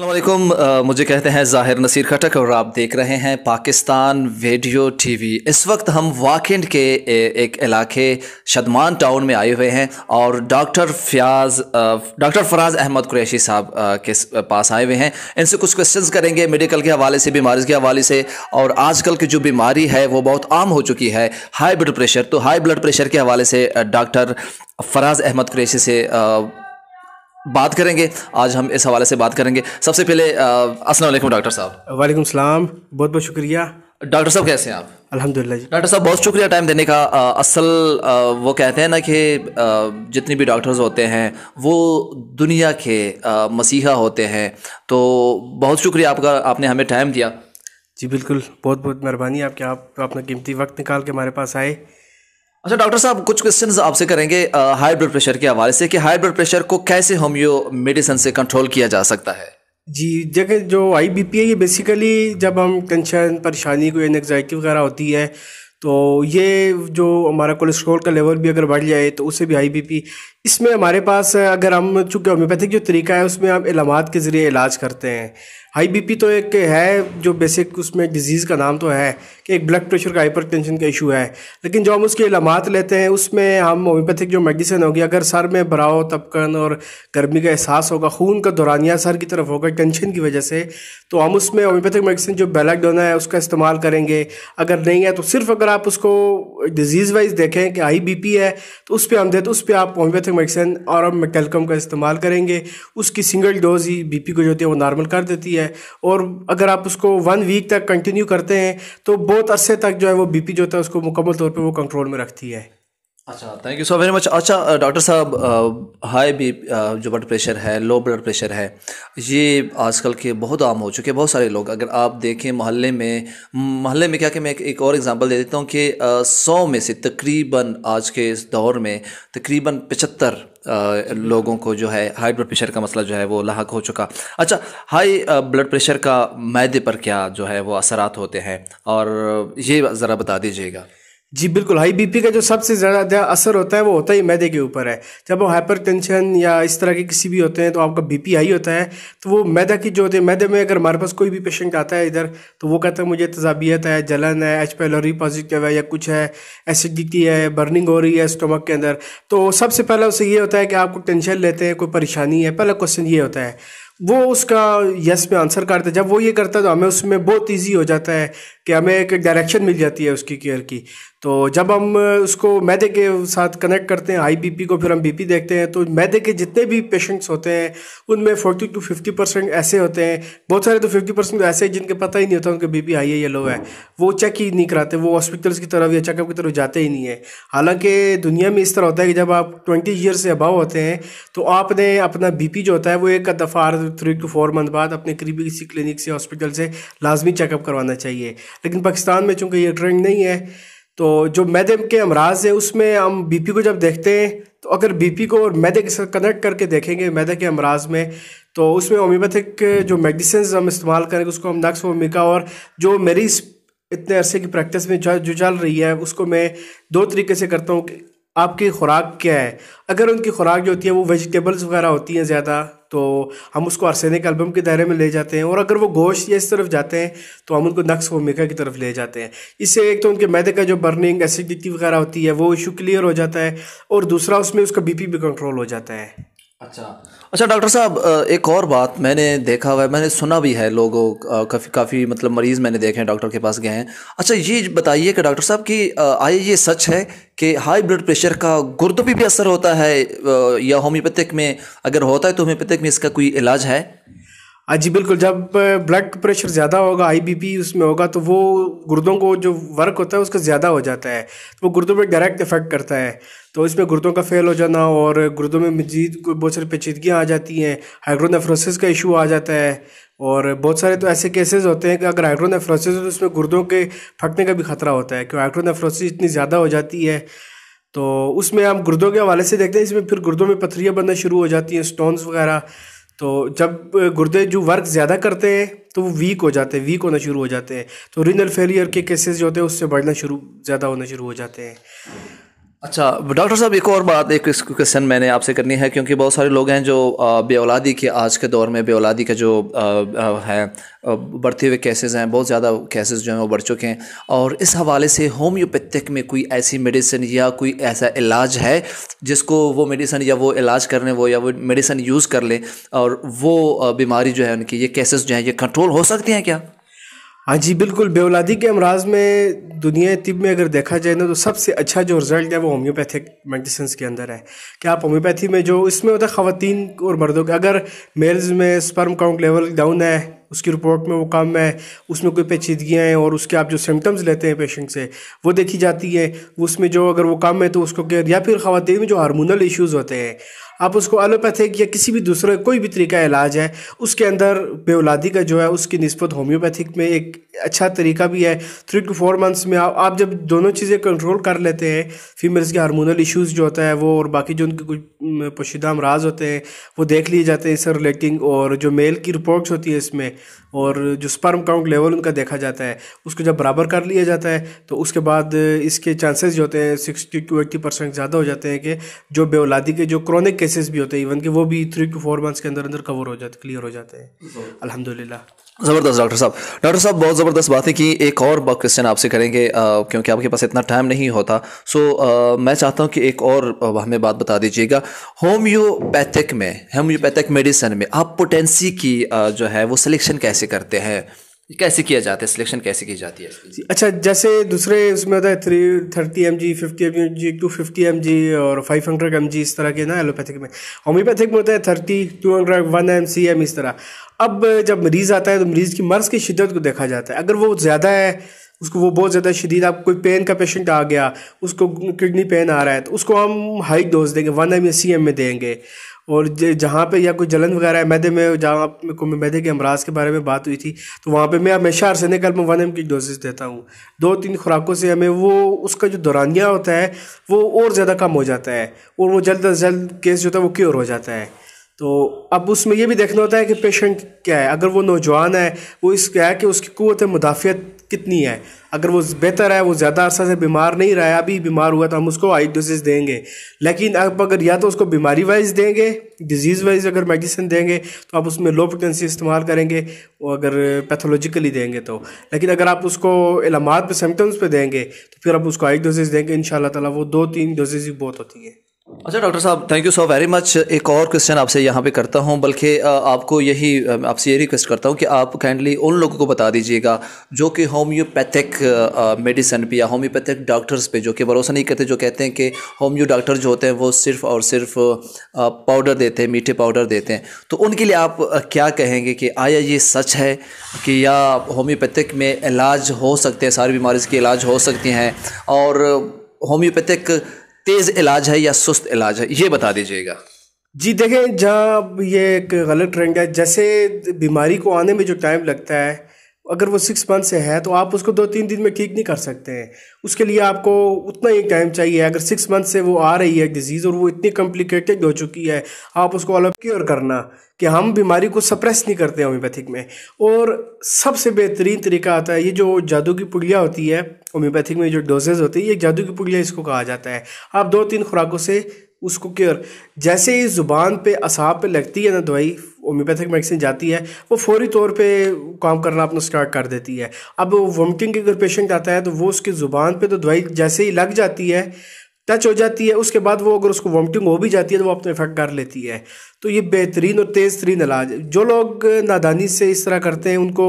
अल्लाम uh, मुझे कहते हैं ज़ाहिर नसीर खटक और आप देख रहे हैं पाकिस्तान वीडियो टीवी इस वक्त हम वाकिंड के ए, एक इलाके शदमान टाउन में आए हुए हैं और डॉक्टर फयाज डॉक्टर फराज अहमद कुरैशी साहब uh, के uh, पास आए हुए हैं इनसे कुछ क्वेश्चंस करेंगे मेडिकल के हवाले से बीमारी के हवाले से और आजकल की जो बीमारी है वो बहुत आम हो चुकी है हाई ब्लड प्रेशर तो हाई ब्लड प्रेशर के हवाले से डॉक्टर फराज अहमद कुरैशी से आ, बात करेंगे आज हम इस हवाले से बात करेंगे सबसे पहले असल डॉक्टर साहब वालेकुम सलाम बहुत बहुत शुक्रिया डॉक्टर साहब कैसे हैं आप अलहमदिल्ला जी डॉक्टर साहब बहुत शुक्रिया टाइम देने का आ, असल आ, वो कहते हैं ना कि जितने भी डॉक्टर्स होते हैं वो दुनिया के आ, मसीहा होते हैं तो बहुत शुक्रिया आपका आपने हमें टाइम दिया जी बिल्कुल बहुत बहुत मेहरबानी आपके आप अपना कीमती वक्त निकाल के हमारे पास आए अच्छा डॉक्टर साहब कुछ क्वेश्चन आपसे करेंगे हाई ब्लड प्रेशर के हवाले से कि हाई ब्लड प्रेशर को कैसे होम्यो मेडिसिन से कंट्रोल किया जा सकता है जी जगह जो आई बी पी है ये बेसिकली जब हम टेंशन परेशानी कोई एनजाइटी वगैरह होती है तो ये जो हमारा कोलेस्ट्रॉल का लेवल भी अगर बढ़ जाए तो उससे भी हाई पी इसमें हमारे पास अगर हम चूँकि होम्योपैथिक जो तरीका है उसमें हम इलामत के ज़रिए इलाज करते हैं हाई बीपी तो एक है जो बेसिक उसमें डिज़ीज़ का नाम तो है कि एक ब्लड प्रेशर का हाइपर टेंशन का इशू है लेकिन जो हम उसके इलामत लेते हैं उसमें हम होम्योपैथिक जो मेडिसिन होगी अगर सर में भराव तपकन और गर्मी का एहसास होगा खून का दौरानिया सर की तरफ होगा टेंशन की वजह से तो हम उसमें होम्योपैथिक मेडिसिन जो डोना है उसका इस्तेमाल करेंगे अगर नहीं है तो सिर्फ अगर आप उसको डिज़ीज़ वाइज देखें कि हाई बी है तो उस पर हम देते तो उस पर आप होम्योपैथिक इक्सोमैक्सन और अब मेटेलकम का इस्तेमाल करेंगे उसकी सिंगल डोज ही बीपी को जो होती है वो नॉर्मल कर देती है और अगर आप उसको वन वीक तक कंटिन्यू करते हैं तो बहुत अरसे तक जो है वो बीपी जो होता है उसको मुकम्मल तौर पर वो कंट्रोल में रखती है अच्छा thank you so very much अच्छा डॉक्टर साहब हाई बी जो ब्लड प्रेशर है लो ब्लड प्रेशर है ये आजकल के बहुत आम हो चुके हैं बहुत सारे लोग अगर आप देखें मोहल्ले में मोहल्ले में क्या कि मैं एक, एक और एग्जांपल दे देता हूँ कि सौ में से तकरीबन आज के इस दौर में तकरीबन पचहत्तर लोगों को जो है हाई ब्लड प्रेशर का मसला जो है वो लाक हो चुका अच्छा हाई ब्लड प्रेशर का मैदे पर क्या जो है वो असरात होते हैं और ये ज़रा बता दीजिएगा जी बिल्कुल हाई बीपी का जो सबसे ज़्यादा असर होता है वो होता ही मैदे के ऊपर है जब वो हाइपर टेंशन या इस तरह के किसी भी होते हैं तो आपका बीपी हाई होता है तो वो मैदा की जो होती है मैदे में अगर हमारे पास कोई भी पेशेंट आता है इधर तो वो कहता है मुझे तजाबियत है जलन है एच पैलोरी पॉजिटिव है या कुछ है एसिडिटी है बर्निंग हो रही है स्टमक के अंदर तो सबसे पहला उसे ये होता है कि आपको टेंशन लेते हैं कोई परेशानी है पहला क्वेश्चन ये होता है वो उसका यस में आंसर करता है जब वो ये करता है तो हमें उसमें बहुत ईजी हो जाता है कि हमें एक डायरेक्शन मिल जाती है उसकी केयर की तो जब हम उसको मैदे के साथ कनेक्ट करते हैं हाई बीपी को फिर हम बीपी देखते हैं तो मैदे के जितने भी पेशेंट्स होते हैं उनमें फोर्टी टू फिफ्टी परसेंट ऐसे होते हैं बहुत सारे तो फिफ्टी परसेंट तो ऐसे हैं जिनके पता ही नहीं होता उनके बीपी हाई है या लो है वो चेक ही नहीं कराते वो हॉस्पिटल्स की तरफ या चेकअप की तरफ जाते ही नहीं है हालांकि दुनिया में इस तरह होता है कि जब आप ट्वेंटी ईयर से अबाव होते हैं तो आपने अपना बी जो होता है वो एक दफ़ा हर थ्री टू फोर मंथ बाद अपने करीबी किसी क्लिनिक से हॉस्पिटल से लाजमी चेकअप करवाना चाहिए लेकिन पाकिस्तान में चूँकि ये ट्रेंड नहीं है तो जो मैदे के अमराज है उसमें हम बीपी को जब देखते हैं तो अगर बीपी को और मैदे के साथ कनेक्ट करके देखेंगे मैदे के अमराज में तो उसमें होम्योपैथिक जो मेडिसिन हम इस्तेमाल करेंगे उसको हम नक्स होमिका और जो मेरी इतने अरसे की प्रैक्टिस में जो चल रही है उसको मैं दो तरीके से करता हूँ आपकी खुराक क्या है अगर उनकी खुराक जो होती है वो वेजिटेबल्स वगैरह होती हैं ज़्यादा तो हम उसको आर्सेनिक एल्बम के दायरे में ले जाते हैं और अगर वो गोश्त या इस तरफ जाते हैं तो हम उनको नक्स होमिका की तरफ ले जाते हैं इससे एक तो उनके मैदे का जो बर्निंग एसिडिटी वगैरह होती है वो इशू क्लियर हो जाता है और दूसरा उसमें उसका बी भी कंट्रोल हो जाता है अच्छा अच्छा डॉक्टर साहब एक और बात मैंने देखा हुआ है मैंने सुना भी है लोगों काफ़ी काफ़ी मतलब मरीज़ मैंने देखे हैं डॉक्टर के पास गए हैं अच्छा ये बताइए कि डॉक्टर साहब कि आइए ये सच है कि हाई ब्लड प्रेशर का गुर्द भी, भी असर होता है या होम्योपैथिक में अगर होता है तो होम्योपैथिक में इसका कोई इलाज है हाँ जी बिल्कुल जब ब्लड प्रेशर ज़्यादा होगा आईबीपी उसमें होगा तो वो गुर्दों को जो वर्क होता है उसका ज़्यादा हो जाता है तो वो गुर्दों पे डायरेक्ट इफेक्ट करता है तो इसमें गुर्दों का फेल हो जाना और गुर्दों में मजीद बहुत सारी पेचीदगियाँ आ जाती हैं हाइड्रोनेफ्रोसिस का इशू आ जाता है और बहुत सारे तो ऐसे केसेस होते हैं कि अगर हाइड्रोनेफ्रोसिस हो तो उसमें गुर्दों के फटने का भी खतरा होता है क्योंकि हाइड्रोनेफ्रोसिस इतनी ज़्यादा हो जाती है तो उसमें हम गुर्दों के हवाले से देखते हैं इसमें फिर गुर्दों में पथरियाँ बनना शुरू हो जाती हैं स्टोन्स वगैरह तो जब गुर्दे जो वर्क ज़्यादा करते हैं तो वो वीक हो जाते हैं वीक होना शुरू हो जाते हैं तो रिनल फेलियर के केसेस जो होते हैं उससे बढ़ना शुरू ज़्यादा होना शुरू हो जाते हैं अच्छा डॉक्टर साहब एक और बात एक क्वेश्चन मैंने आपसे करनी है क्योंकि बहुत सारे लोग हैं जो बेऔलादी के आज के दौर में बेऔलादी का जो है बढ़ते हुए केसेस हैं बहुत ज़्यादा केसेस जो हैं वो बढ़ चुके हैं और इस हवाले से होम्योपैथिक में कोई ऐसी मेडिसिन या कोई ऐसा इलाज है जिसको वो मेडिसिन या वो इलाज करने वो या वो मेडिसिन यूज़ कर लें और वो बीमारी जो है उनकी ये केसेस जो हैं ये कंट्रोल हो सकती हैं क्या हाँ जी बिल्कुल बेवलादी के अमराज में दुनिया तिब में अगर देखा जाए ना तो सबसे अच्छा जो रिज़ल्ट है वो होम्योपैथिक मेडिसिन के अंदर है क्या आप होम्योपैथी में जो इसमें होता है ख़वान और मर्दों के अगर मेल्स में स्पर्म काउंट लेवल डाउन है उसकी रिपोर्ट में वो कम है उसमें कोई पेचीदगियाँ हैं और उसके आप जो सिम्टम्स लेते हैं पेशेंट से वो देखी जाती है उसमें जो अगर वो कम है तो उसको केयर या फिर ख़वान में जो हारमोनल इशूज़ होते हैं आप उसको एलोपैथिक या किसी भी दूसरे कोई भी तरीका इलाज है उसके अंदर बेउलादी का जो है उसकी नस्बत होम्योपैथिक में एक अच्छा तरीका भी है थ्री टू फोर मंथ्स में आप, आप जब दोनों चीज़ें कंट्रोल कर लेते हैं फीमेल्स के हार्मोनल इश्यूज़ जो होता है वो और बाकी जो उनके कुछ पोशीदा अमराज होते हैं वो देख लिए जाते हैं इससे रिलेटिंग और जो मेल की रिपोर्ट्स होती है इसमें और जो स्पर्म काउंट लेवल उनका देखा जाता है उसको जब बराबर कर लिया जाता है तो उसके बाद इसके चांसेस जो होते हैं सिक्सटी टू एट्टी परसेंट ज़्यादा हो जाते हैं कि जो बेउलादी के जो क्रॉनिक केसेस भी होते हैं इवन कि वो भी थ्री टू फोर मंथ्स के अंदर अंदर कवर हो जाते क्लियर हो जाते हैं अलहमदिल्ला ज़बरदस्त डॉक्टर साहब डॉक्टर साहब बहुत ज़बरदस्त बात है कि एक और क्वेश्चन आपसे करेंगे आ, क्योंकि आपके पास इतना टाइम नहीं होता सो आ, मैं चाहता हूं कि एक और हमें बात बता दीजिएगा होम्योपैथिक में होम्योपैथिक मेडिसिन में आप पोटेंसी की आ, जो है वो सिलेक्शन कैसे करते हैं कैसे किया जाता है सिलेक्शन कैसे की जाती है अच्छा जैसे दूसरे उसमें होता है three thirty M G fifty M G two fifty M G और फाइव हंड्रेड एम जी इस तरह के ना एलोपैथिक में होम्योपैथिक में होता है thirty two hundred one M C M इस तरह अब जब मरीज़ आता है तो मरीज़ की मर्ज़ की शिदत को देखा जाता है अगर वो ज़्यादा है उसको वो बहुत ज़्यादा शदीद आप कोई पेन का पेशेंट आ गया उसको किडनी पेन आ रहा है तो उसको हम हाई डोज देंगे वन एम या सी एम में देंगे और जहाँ पे या कोई जलन वगैरह है मैदे में जहाँ को मैदे के अमराज के बारे में बात हुई थी तो वहाँ पे मैं हमेशा अरसने कल में वन एम की डोजेज देता हूँ दो तीन खुराकों से हमें वो उसका जो दौरानिया होता है वो और ज़्यादा कम हो जाता है और वो जल्द अज जल्द केस जो होता है वो क्योर हो जाता है तो अब उसमें यह भी देखना होता है कि पेशेंट क्या है अगर वो नौजवान है वो इस क्या है कि उसकी क़वत मुदाफ़त कितनी है अगर वो बेहतर है वो ज़्यादा अरसा से बीमार नहीं रहा है अभी बीमार हुआ तो हम उसको हाई डोजेज देंगे लेकिन अब अगर या तो उसको बीमारी वाइज देंगे डिजीज़ वाइज अगर मेडिसिन देंगे तो आप उसमें लो पोटेंसी इस्तेमाल करेंगे वो अगर पैथोलॉजिकली देंगे तो लेकिन अगर आप उसको इलामत पर सिम्टम्स पर देंगे तो फिर आप उसको हाई डोजेज देंगे इन ताला वो दो तीन डोजेज ही बहुत होती हैं अच्छा डॉक्टर साहब thank you so very much एक और क्वेश्चन आपसे यहाँ पे करता हूँ बल्कि आपको यही आपसे ये रिक्वेस्ट करता हूँ कि आप काइंडली उन लोगों को बता दीजिएगा जो कि होम्योपैथिक मेडिसिन पे या होम्योपैथिक डॉक्टर्स पे जो कि भरोसा नहीं करते जो कहते हैं कि होम्यो डॉक्टर जो होते हैं वो सिर्फ और सिर्फ पाउडर देते हैं मीठे पाउडर देते हैं तो उनके लिए आप क्या कहेंगे कि आया ये सच है कि या होम्योपैथिक में इलाज हो सकते हैं सारी बीमारी के इलाज हो सकती हैं और होम्योपैथिक तेज़ इलाज है या सुस्त इलाज है ये बता दीजिएगा जी देखें जहाँ ये एक गलत ट्रेंड है जैसे बीमारी को आने में जो टाइम लगता है अगर वो सिक्स मंथ से है तो आप उसको दो तीन दिन में ठीक नहीं कर सकते हैं उसके लिए आपको उतना ही टाइम चाहिए अगर सिक्स मंथ से वो आ रही है डिजीज़ और वो इतनी कॉम्प्लिकेटेड हो चुकी है आप उसको ऑलअप क्योर करना कि हम बीमारी को सप्रेस नहीं करते होम्योपैथिक में और सबसे बेहतरीन तरीका आता है ये जो जादू की पुड़िया होती है होम्योपैथिक में जो डोजेज होती है ये जादू की पुड़िया इसको कहा जाता है आप दो तीन खुराकों से उसको क्योर जैसे ही ज़ुबान पे असाब पे लगती है ना दवाई होम्योपैथिक मेडिसिन जाती है वो फौरी तौर पे काम करना अपना स्टार्ट कर देती है अब वोमिटिंग के अगर पेशेंट आता है तो वो उसकी ज़ुबान पे तो दवाई जैसे ही लग जाती है टच हो जाती है उसके बाद वो अगर उसको वॉमिटिंग हो भी जाती है तो वो अपना इफेक्ट कर लेती है तो ये बेहतरीन और तेज़ तरीन इलाज जो लोग नादानी से इस तरह करते हैं उनको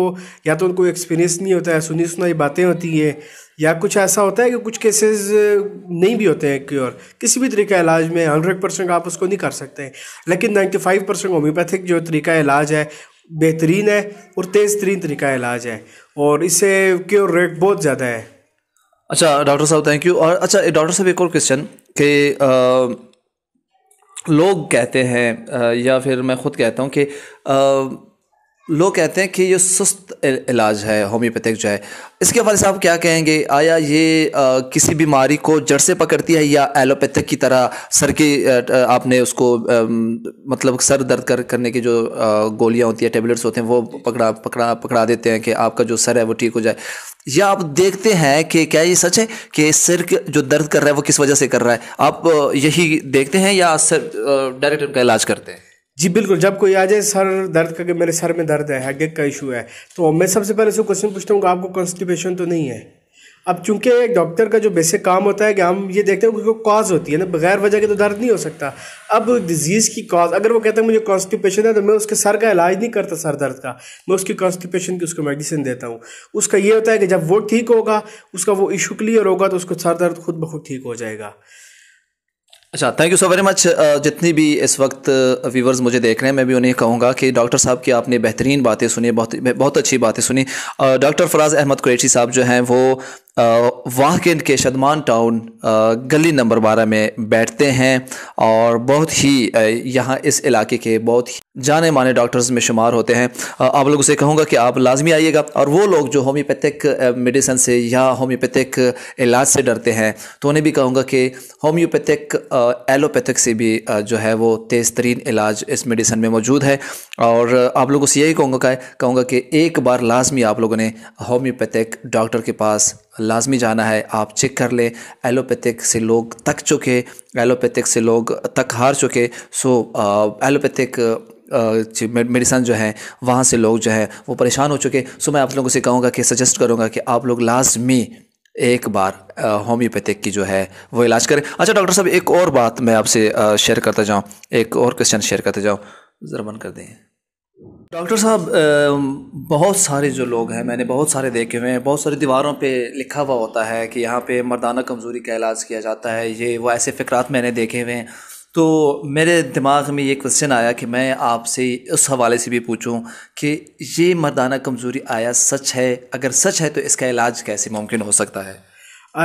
या तो उनको एक्सपीरियंस नहीं होता है सुनी सुनाई बातें होती हैं या कुछ ऐसा होता है कि कुछ केसेस नहीं भी होते हैं क्योर किसी भी तरीका इलाज में हंड्रेड परसेंट आप उसको नहीं कर सकते हैं लेकिन नाइन्टी फाइव परसेंट होम्योपैथिक जो तरीका इलाज है बेहतरीन है और तेज़ तरीन तरीका इलाज है और इससे क्योर रेट बहुत ज़्यादा है अच्छा डॉक्टर साहब थैंक यू और अच्छा डॉक्टर साहब एक और क्वेश्चन कि लोग कहते हैं या फिर मैं खुद कहता हूँ कि लोग कहते हैं कि ये सुस्त इलाज है होम्योपैथिक जो है इसके हवाले से आप क्या कहेंगे आया ये आ, किसी बीमारी को जड़ से पकड़ती है या एलोपैथिक की तरह सर की आपने उसको आ, मतलब सर दर्द कर करने की जो गोलियां होती है टेबलेट्स होते हैं वो पकड़ा पकड़ा पकड़ा देते हैं कि आपका जो सर है वो ठीक हो जाए या आप देखते हैं कि क्या ये सच है कि सिर जो दर्द कर रहा है वो किस वजह से कर रहा है आप यही देखते हैं या सर डायरेक्ट उनका इलाज करते हैं जी बिल्कुल जब कोई आ जाए सर दर्द करके मेरे सर में दर्द है हेडेक का इशू है तो मैं सबसे पहले उसको क्वेश्चन पूछता हूँ आपको कॉन्स्टिपेशन तो नहीं है अब चूंकि एक डॉक्टर का जो बेसिक काम होता है कि हम ये देखते हैं उसको कॉज होती है ना बगैर वजह के तो दर्द नहीं हो सकता अब डिजीज़ की कॉज अगर वो कहता है मुझे कॉन्स्टिपेशन है तो मैं उसके सर का इलाज नहीं करता सर दर्द का मैं उसकी कॉन्स्टिपेशन की उसको मेडिसिन देता हूँ उसका ये होता है कि जब वो ठीक होगा उसका वो इशू क्लियर होगा तो उसको सर दर्द खुद ब खुद ठीक हो जाएगा अच्छा thank you so very much जितनी भी इस वक्त व्यूवर्स uh, मुझे देख रहे हैं मैं भी उन्हें कहूँगा कि डॉक्टर साहब की आपने बेहतरीन बातें सुनी बहुत बहुत अच्छी बातें सुनी डॉक्टर uh, फराज अहमद कुरैशी साहब जो हैं वो वाहकेंद के शदमान टाउन गली नंबर बारह में बैठते हैं और बहुत ही यहाँ इस इलाके के बहुत ही जाने माने डॉक्टर्स में शुमार होते हैं आप लोगों से कहूँगा कि आप लाजमी आइएगा और वो लोग जो होम्योपैथिक मेडिसन से या होम्योपैथिक इलाज से डरते हैं तो उन्हें भी कहूँगा कि होम्योपैथिक एलोपैथिक से भी जो है वो तेज़ तरीन इलाज इस मेडिसन में मौजूद है और आप लोगों से यही कहूँगा कहूँगा कि एक बार लाजमी आप लोगों ने होम्योपैथिक डॉक्टर के पास लाजमी जाना है आप चेक कर लें एलोपैथिक से लोग तक चुके एलोपैथिक से लोग तक हार चुके सो एलोपैथिक मेडिसन जो है वहाँ से लोग जो है वो परेशान हो चुके सो मैं आप लोगों से कहूँगा कि सजेस्ट करूँगा कि आप लोग लाजमी एक बार होम्योपैथिक की जो है वो इलाज करें अच्छा डॉक्टर साहब एक और बात मैं आपसे शेयर करता जाऊँ एक और क्वेश्चन शेयर करते जाऊँ ज़रा बंद कर दें डॉक्टर साहब बहुत सारे जो लोग हैं मैंने बहुत सारे देखे हुए हैं बहुत सारी दीवारों पे लिखा हुआ होता है कि यहाँ पे मर्दाना कमज़ोरी का इलाज किया जाता है ये वो ऐसे फ़िक्रात मैंने देखे हुए हैं तो मेरे दिमाग में ये क्वेश्चन आया कि मैं आपसे उस हवाले से भी पूछूं कि ये मर्दाना कमज़ोरी आया सच है अगर सच है तो इसका इलाज कैसे मुमकिन हो सकता है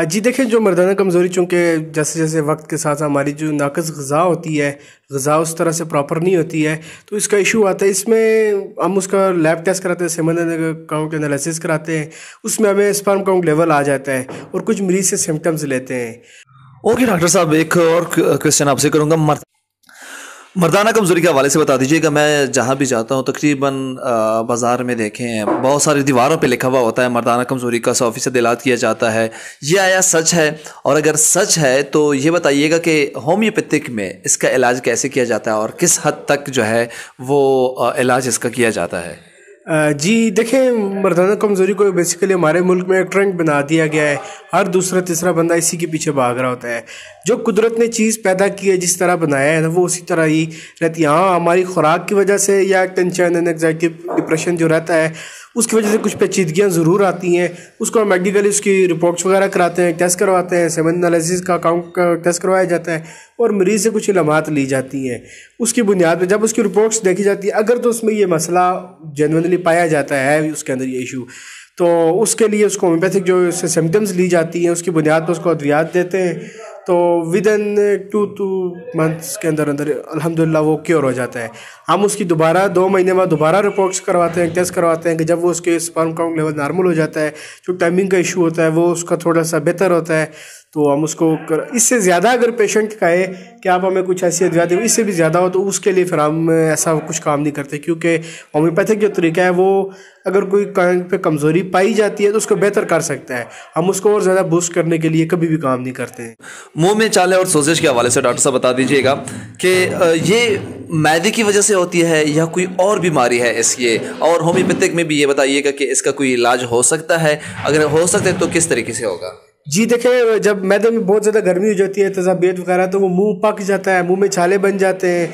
जी देखें जो मर्दाना कमज़ोरी चूँकि जैसे जैसे वक्त के साथ हमारी जो नाकस गज़ा होती है गज़ा उस तरह से प्रॉपर नहीं होती है तो इसका इशू आता है इसमें हम उसका लैब टेस्ट कराते हैं सेमन काउंट एनालिसिस कराते हैं उसमें हमें स्पर्म काउंट लेवल आ जाता है और कुछ मरीज से सिम्टम्स लेते हैं ओके डॉक्टर साहब एक और क्वेश्चन आपसे करूँगा मर्द मर्दाना कमज़ोरी के हवाले से बता दीजिएगा मैं जहाँ भी जाता हूँ तकरीबन बाज़ार में देखें बहुत सारी दीवारों पे लिखा हुआ होता है मर्दाना कमज़ोरी का सौ फीसद दिलात किया जाता है ये आया सच है और अगर सच है तो ये बताइएगा कि होम्योपैथिक में इसका इलाज कैसे किया जाता है और किस हद तक जो है वो इलाज इसका किया जाता है जी देखें मर्दाना कमज़ोरी को बेसिकली हमारे मुल्क में एक ट्रेंड बना दिया गया है हर दूसरा तीसरा बंदा इसी के पीछे भाग रहा होता है जो कुदरत ने चीज़ पैदा की है जिस तरह बनाया है वो उसी तरह ही रहती है हाँ हमारी खुराक की वजह से या टेंशन एंड एग्जैक्टिव डिप्रेशन जो रहता है उसकी वजह से कुछ पेचीदगियाँ ज़रूर आती हैं उसको हम मेडिकली उसकी रिपोर्ट्स वगैरह कराते हैं टेस्ट करवाते हैं सेवन एनालिसिस का अकाउंट का टेस्ट करवाया जाता है और मरीज़ से कुछ इलामत ली जाती हैं उसकी बुनियाद पर जब उसकी रिपोर्ट्स देखी जाती है अगर तो उसमें ये मसला जेनवनली पाया जाता है उसके अंदर ये इशू तो उसके लिए उसको होम्योपैथिक जो उससे सिम्टम्स ली जाती हैं उसकी बुनियाद पर उसको अद्वियात देते हैं तो within two two months के अंदर अंदर अल्हम्दुलिल्लाह वो क्योर हो जाता है हम उसकी दोबारा दो महीने बाद दोबारा रिपोर्ट्स करवाते हैं टेस्ट करवाते हैं कि जब वो उसके स्पर्म काउंट लेवल नॉर्मल हो जाता है जो टाइमिंग का इशू होता है वो उसका थोड़ा सा बेहतर होता है तो हम उसको कर इससे ज़्यादा अगर पेशेंट कहे कि आप हमें कुछ ऐसी अद्वियात दें इससे भी ज़्यादा हो तो उसके लिए फिर हम ऐसा कुछ काम नहीं करते क्योंकि होम्योपैथिक जो तरीका है वो अगर कोई कहीं पे कमज़ोरी पाई जाती है तो उसको बेहतर कर सकता है हम उसको और ज़्यादा बूस्ट करने के लिए कभी भी काम नहीं करते हैं मुँह में चाले और सोजिश के हवाले से डॉक्टर साहब बता दीजिएगा कि ये मैदे की वजह से होती है या कोई और बीमारी है इसकी और होम्योपैथिक में भी ये बताइएगा कि इसका कोई इलाज हो सकता है अगर हो सकता है तो किस तरीके से होगा जी देखे जब मैदे में बहुत ज़्यादा गर्मी हो जाती है तजाबियत तो वगैरह तो वो मुंह पक जाता है मुंह में छाले बन जाते हैं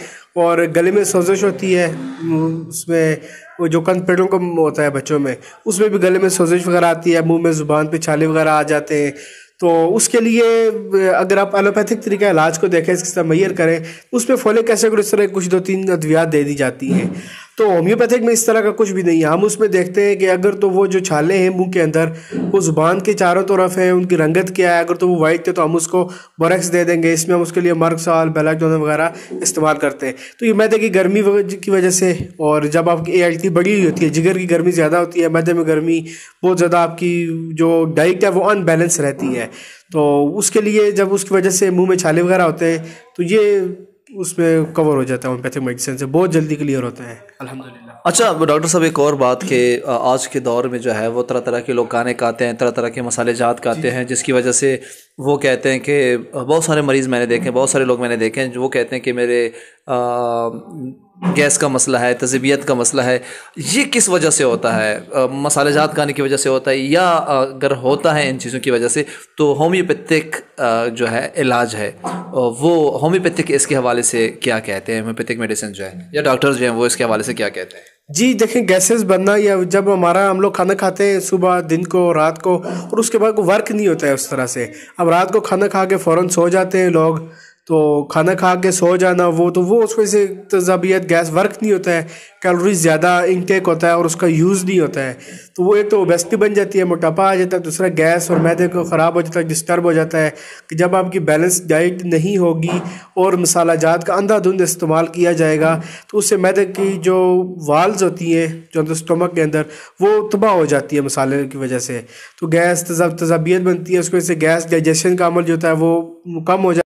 और गले में सोजिश होती है उसमें वो जो कंध पेड़ों का होता है बच्चों में उसमें भी गले में सोजिश वगैरह आती है मुंह में ज़ुबान पे छाले वगैरह आ जाते हैं तो उसके लिए अगर आप एलोपैथिक तरीका इलाज को देखें इस मैयर करें उस पर फोलिक एसिड और इस तरह कुछ दो तीन अद्वियात दे दी जाती हैं तो होम्योपैथिक में इस तरह का कुछ भी नहीं है हम उसमें देखते हैं कि अगर तो वो जो छाले हैं मुंह के अंदर वो ज़ुबान के चारों तरफ है उनकी रंगत क्या है अगर तो वो वाइट थे तो हम उसको बरक्स दे देंगे इसमें हम उसके लिए मर्ग साल बेलाजोन वगैरह इस्तेमाल करते हैं तो ये मैदे की गर्मी की वजह से और जब आपकी ए बढ़ी हुई होती है जिगर की गर्मी ज़्यादा होती है मैदे में गर्मी बहुत ज़्यादा आपकी जो डाइट है वो अनबैलेंस रहती है तो उसके लिए जब उसकी वजह से मुँह में छाले वगैरह होते हैं तो ये उसमें कवर हो जाता है होम्योपैथिक मेडिसिन से बहुत जल्दी क्लियर होता है अल्हम्दुलिल्लाह अच्छा डॉक्टर साहब एक और बात के आज के दौर में जो है वो तरह तरह के लोग गाने खाते हैं तरह तरह के मसाले जात खाते हैं जिसकी वजह से वो कहते हैं कि बहुत सारे मरीज़ मैंने देखे हैं बहुत सारे लोग मैंने देखे हैं जो वो कहते हैं कि मेरे आ, गैस का मसला है तजबियत का मसला है ये किस वजह से होता है मसाले जात खाने की वजह से होता है या अगर होता है इन चीज़ों की वजह से तो होम्योपैथिक जो है इलाज है वो होम्योपैथिक इसके हवाले से क्या कहते हैं होम्योपैथिक मेडिसिन जो है या डॉक्टर्स जो हैं वो इसके हवाले से क्या कहते हैं जी देखें गैसेस बनना या जब हमारा हम लोग खाना खाते हैं सुबह दिन को रात को और उसके बाद वर्क नहीं होता है उस तरह से अब रात को खाना खा के फ़ौरन सो जाते हैं लोग तो खाना खा के सो जाना वो तो वो उसको से तजाबियत तो गैस वर्क नहीं होता है कैलोरीज ज़्यादा इनटेक होता है और उसका यूज़ नहीं होता है तो वो एक तो ओबेसिटी बन जाती है मोटापा आ जाता है दूसरा गैस और मैदे को ख़राब हो जाता है डिस्टर्ब हो जाता है कि जब आपकी बैलेंस डाइट नहीं होगी और मसाला जात का अंधाधुंध इस्तेमाल किया जाएगा तो उससे मैदे की जो वाल्स होती हैं जो अंदर स्टमक के अंदर वो तबाह हो जाती है मसाले की वजह से तो गैस तजाबियत बनती है उसकी वजह से गैस डाइजेशन का अमल जो होता है वो कम हो जाता